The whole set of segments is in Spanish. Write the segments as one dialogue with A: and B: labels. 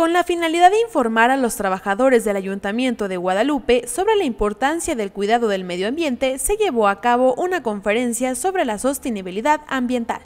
A: con la finalidad de informar a los trabajadores del Ayuntamiento de Guadalupe sobre la importancia del cuidado del medio ambiente, se llevó a cabo una conferencia sobre la sostenibilidad ambiental.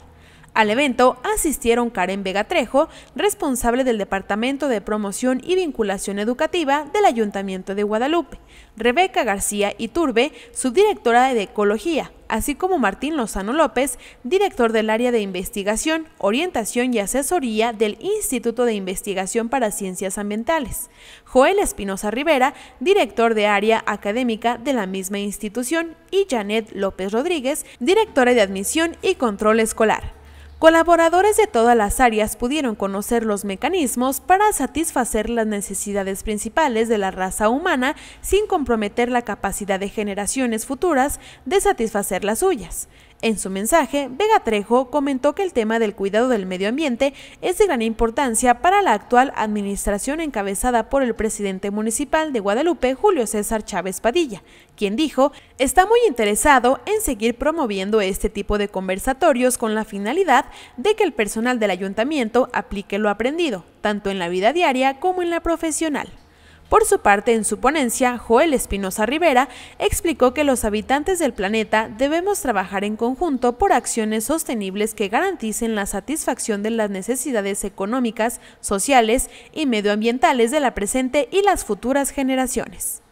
A: Al evento asistieron Karen Vega Trejo, responsable del Departamento de Promoción y Vinculación Educativa del Ayuntamiento de Guadalupe, Rebeca García Iturbe, subdirectora de Ecología, así como Martín Lozano López, director del área de investigación, orientación y asesoría del Instituto de Investigación para Ciencias Ambientales, Joel Espinosa Rivera, director de área académica de la misma institución, y Janet López Rodríguez, directora de admisión y control escolar. Colaboradores de todas las áreas pudieron conocer los mecanismos para satisfacer las necesidades principales de la raza humana sin comprometer la capacidad de generaciones futuras de satisfacer las suyas. En su mensaje, Vega Trejo comentó que el tema del cuidado del medio ambiente es de gran importancia para la actual administración encabezada por el presidente municipal de Guadalupe, Julio César Chávez Padilla, quien dijo, está muy interesado en seguir promoviendo este tipo de conversatorios con la finalidad de que el personal del ayuntamiento aplique lo aprendido, tanto en la vida diaria como en la profesional. Por su parte, en su ponencia, Joel Espinosa Rivera explicó que los habitantes del planeta debemos trabajar en conjunto por acciones sostenibles que garanticen la satisfacción de las necesidades económicas, sociales y medioambientales de la presente y las futuras generaciones.